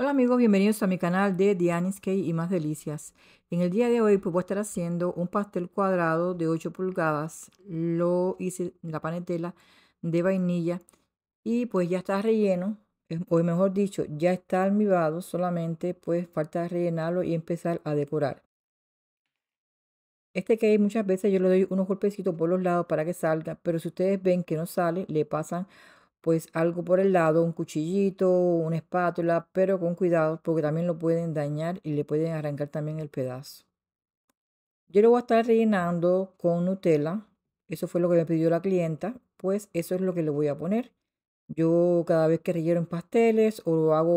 Hola amigos, bienvenidos a mi canal de Dianis Cake y más delicias. En el día de hoy pues, voy a estar haciendo un pastel cuadrado de 8 pulgadas. Lo hice en la panetela de vainilla y pues ya está relleno, o mejor dicho, ya está almibado, solamente pues falta rellenarlo y empezar a decorar. Este cake muchas veces yo le doy unos golpecitos por los lados para que salga, pero si ustedes ven que no sale, le pasan pues algo por el lado, un cuchillito, una espátula, pero con cuidado porque también lo pueden dañar y le pueden arrancar también el pedazo. Yo lo voy a estar rellenando con Nutella, eso fue lo que me pidió la clienta, pues eso es lo que le voy a poner. Yo cada vez que relleno pasteles o hago,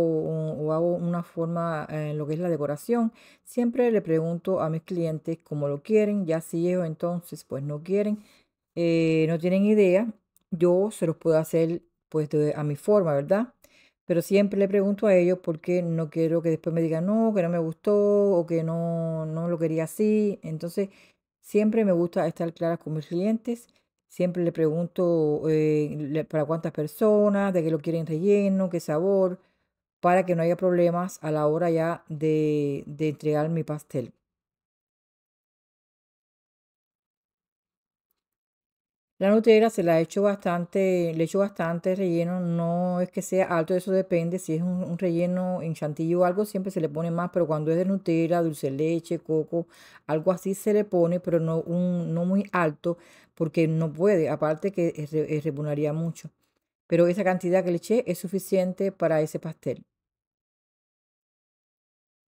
o hago una forma eh, en lo que es la decoración, siempre le pregunto a mis clientes cómo lo quieren, ya si ellos entonces pues no quieren, eh, no tienen idea, yo se los puedo hacer pues a mi forma, ¿verdad? Pero siempre le pregunto a ellos qué no quiero que después me digan no, que no me gustó o que no, no lo quería así. Entonces, siempre me gusta estar clara con mis clientes. Siempre le pregunto eh, para cuántas personas, de qué lo quieren relleno, qué sabor, para que no haya problemas a la hora ya de, de entregar mi pastel. La Nutella se la hecho bastante, le hecho bastante relleno, no es que sea alto, eso depende, si es un, relleno en chantilly o algo, siempre se le pone más, pero cuando es de Nutella, dulce leche, coco, algo así se le pone, pero no, un, no muy alto, porque no puede, aparte que repunaría mucho. Pero esa cantidad que le eché es suficiente para ese pastel.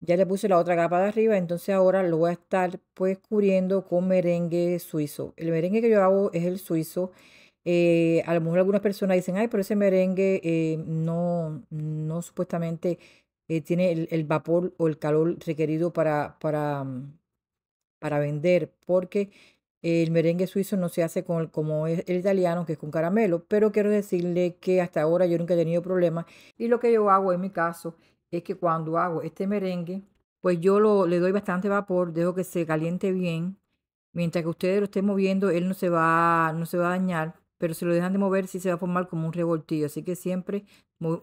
Ya le puse la otra capa de arriba, entonces ahora lo voy a estar pues cubriendo con merengue suizo. El merengue que yo hago es el suizo. Eh, a lo mejor algunas personas dicen, ay, pero ese merengue eh, no, no supuestamente eh, tiene el, vapor o el calor requerido para, para, mm, para vender, porque el merengue suizo no se hace con, como es el italiano, que es con caramelo, pero quiero decirle que hasta ahora yo nunca he tenido problemas y lo que yo hago en mi caso es que cuando hago este merengue, pues yo le doy bastante vapor, dejo que se caliente bien. Mientras que ustedes lo estén moviendo, él no se va, no se va a dañar, pero si lo dejan de mover, sí se va a formar como un revoltillo. Así que siempre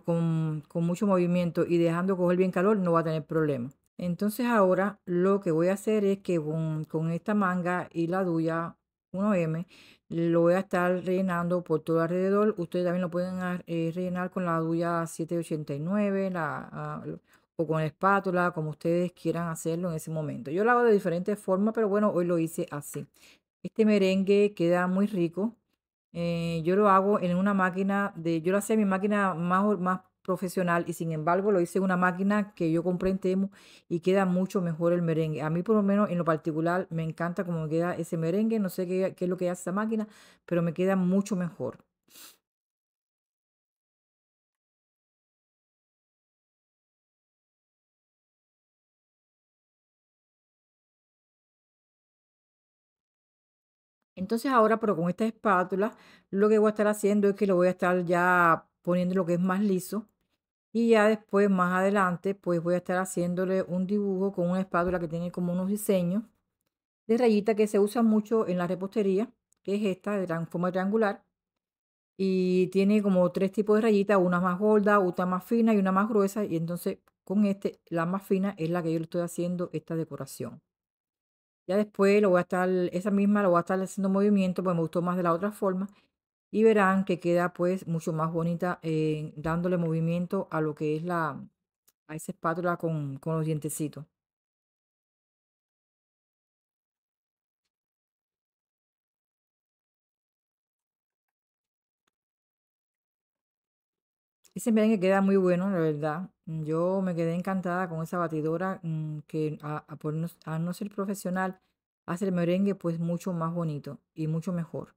con, mucho movimiento y dejando coger bien calor, no va a tener problema. Entonces ahora lo que voy a hacer es que con, con esta manga y la duya 1M, lo voy a estar rellenando por todo alrededor. Ustedes también lo pueden eh, rellenar con la duya 789 la, ah, o con espátula, como ustedes quieran hacerlo en ese momento. Yo lo hago de diferentes formas, pero bueno, hoy lo hice así. Este merengue queda muy rico. Eh, yo lo hago en una máquina de, yo lo hacía en mi máquina más, más profesional y sin embargo lo hice en una máquina que yo compré en Temo y queda mucho mejor el merengue. A mí por lo menos en lo particular me encanta cómo queda ese merengue, no sé qué, qué es lo que hace esa máquina, pero me queda mucho mejor. Entonces ahora, pero con esta espátula, lo que voy a estar haciendo es que lo voy a estar ya poniendo lo que es más liso y ya después, más adelante, pues voy a estar haciéndole un dibujo con una espátula que tiene como unos diseños de rayita que se usa mucho en la repostería, que es esta de forma triangular. Y tiene como tres tipos de rayitas, una más gorda, otra más fina y una más gruesa. Y entonces con este, la más fina es la que yo le estoy haciendo esta decoración. Ya después lo voy a estar, esa misma lo voy a estar haciendo movimiento, porque me gustó más de la otra forma y verán que queda pues mucho más bonita eh, dándole movimiento a lo que es la a esa espátula con, con los dientecitos. Ese merengue queda muy bueno, la verdad. Yo me quedé encantada con esa batidora mm, que a, a no ser profesional hace el merengue pues mucho más bonito y mucho mejor.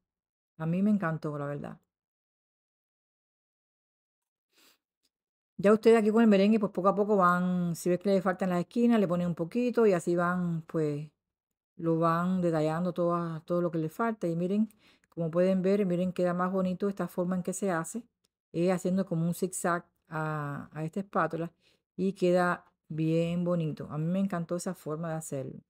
A mí me encantó, la verdad. Ya ustedes aquí con el merengue, pues poco a poco van, si ves que le faltan las esquinas, le ponen un poquito y así van, pues lo van detallando todo, todo lo que le falta. Y miren, como pueden ver, miren, queda más bonito esta forma en que se hace. Es haciendo como un zigzag a, a esta espátula y queda bien bonito. A mí me encantó esa forma de hacerlo.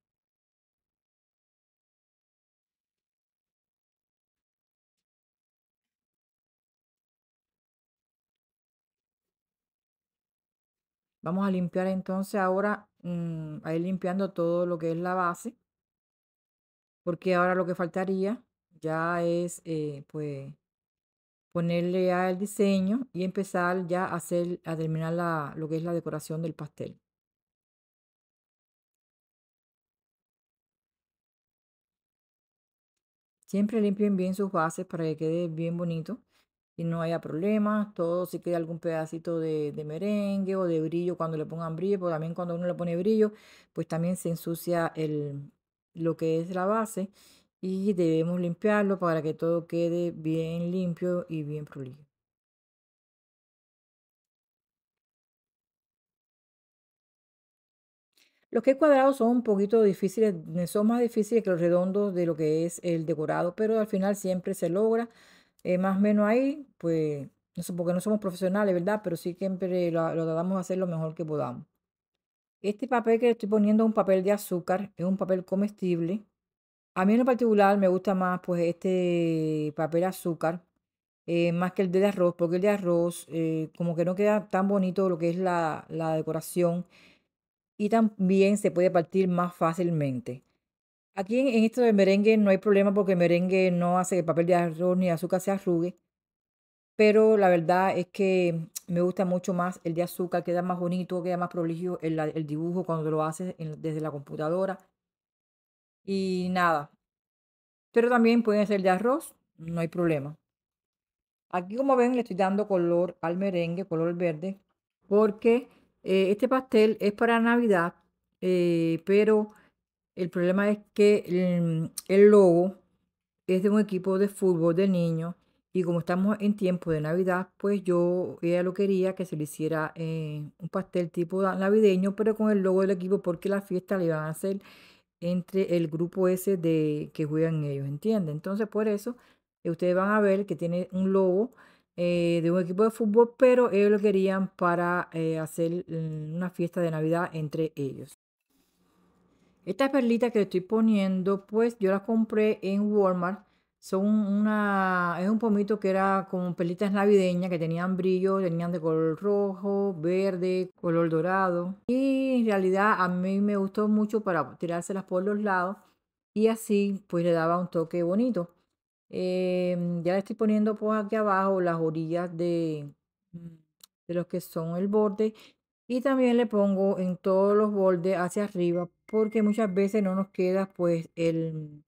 Vamos a limpiar entonces ahora, mm, a ir limpiando todo lo que es la base, porque ahora lo que faltaría ya es eh, pues ponerle ya el diseño y empezar ya a hacer, a terminar la, lo que es la decoración del pastel. Siempre limpien bien sus bases para que quede bien bonito y no haya problemas, todo si queda algún pedacito de, merengue o de brillo cuando le pongan brillo, porque también cuando uno le pone brillo, pues también se ensucia el, lo que es la base y debemos limpiarlo para que todo quede bien limpio y bien prolijo Los que cuadrados son un poquito difíciles, son más difíciles que los redondos de lo que es el decorado, pero al final siempre se logra eh, más o menos ahí, pues, no sé, porque no somos profesionales, ¿verdad? Pero sí siempre lo, tratamos de hacer lo mejor que podamos. Este papel que estoy poniendo es un papel de azúcar, es un papel comestible. A mí en particular me gusta más pues este papel azúcar, eh, más que el de arroz, porque el de arroz eh, como que no queda tan bonito lo que es la, la decoración y también se puede partir más fácilmente. Aquí en, esto de merengue no hay problema porque el merengue no hace que el papel de arroz ni azúcar se arrugue. Pero la verdad es que me gusta mucho más el de azúcar, queda más bonito, queda más prolijo el, dibujo cuando lo haces desde la computadora. Y nada. Pero también pueden ser de arroz, no hay problema. Aquí como ven le estoy dando color al merengue, color verde, porque eh, este pastel es para Navidad, eh, pero el problema es que el, logo es de un equipo de fútbol de niños y como estamos en tiempo de Navidad, pues yo, ella lo quería que se le hiciera eh, un pastel tipo navideño, pero con el logo del equipo, porque la fiesta le iban a hacer entre el grupo ese de que juegan ellos, ¿entienden? Entonces, por eso, eh, ustedes van a ver que tiene un logo eh, de un equipo de fútbol, pero ellos lo querían para hacer mm, una fiesta de Navidad entre ellos. Estas perlitas que le estoy poniendo, pues yo las compré en Walmart. Son una, es un pomito que era como perlitas navideñas que tenían brillo, tenían de color rojo, verde, color dorado. Y en realidad a mí me gustó mucho para tirárselas por los lados y así pues le daba un toque bonito. Em, ya le estoy poniendo pues aquí abajo las orillas de, de los que son el borde y también le pongo en todos los bordes hacia arriba porque muchas veces no nos queda pues el,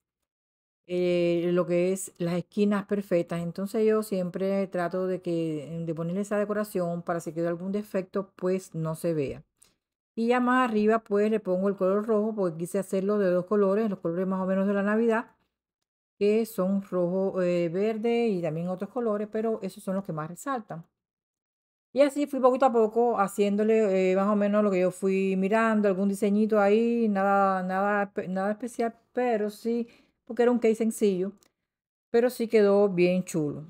eh, lo que es las esquinas perfectas. Entonces yo siempre trato de, que, eh, de ponerle esa decoración para si queda algún defecto, pues no se vea. Y ya más arriba pues le pongo el color rojo porque quise hacerlo de dos colores, los colores más o menos de la Navidad, que son rojo, eh, verde y también otros colores, pero esos son los que más resaltan. Y así fui poquito a poco haciéndole eh, más o menos lo que yo fui mirando, algún diseñito ahí, nada, nada, nada especial, pero sí, porque era un case sencillo, pero sí quedó bien chulo.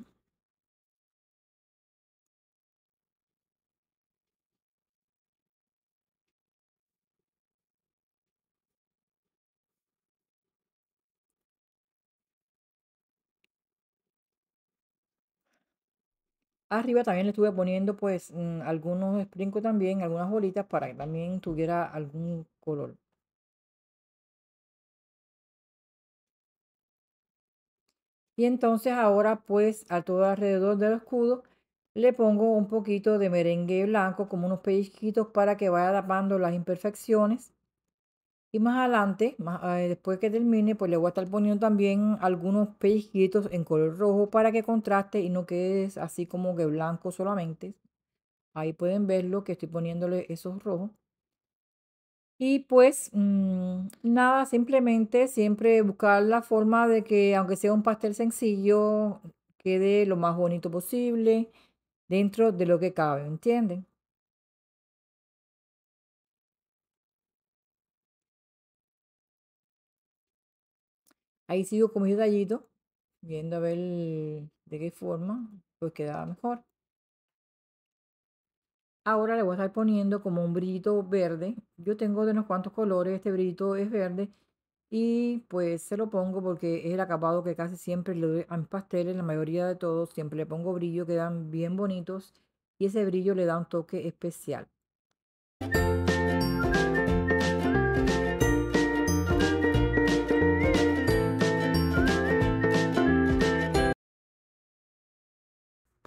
Arriba también le estuve poniendo pues mm, algunos sprinkles también, algunas bolitas para que también tuviera algún color. Y entonces ahora pues a todo alrededor del escudo le pongo un poquito de merengue blanco como unos pellizquitos para que vaya tapando las imperfecciones. Y más adelante, eh, después que termine, pues le voy a estar poniendo también algunos pellizquitos en color rojo para que contraste y no quede así como que blanco solamente. Ahí pueden verlo que estoy poniéndole esos rojos. Y pues mm, nada, simplemente siempre buscar la forma de que aunque sea un pastel sencillo, quede lo más bonito posible dentro de lo que cabe, ¿entienden? Ahí sigo con mis detallitos, viendo a ver de qué forma pues quedaba mejor. Ahora le voy a estar poniendo como un brillito verde. Yo tengo de unos cuantos colores, este brillito es verde. Y pues se lo pongo porque es el acabado que casi siempre le doy a mis pasteles, la mayoría de todos. Siempre le pongo brillo, quedan bien bonitos. Y ese brillo le da un toque especial.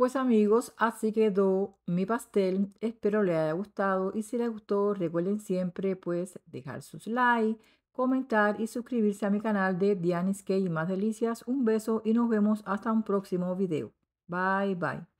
Pues amigos, así quedó mi pastel. Espero les haya gustado y si les gustó recuerden siempre pues dejar sus likes, comentar y suscribirse a mi canal de Dianis K y más delicias. Un beso y nos vemos hasta un próximo video. Bye bye.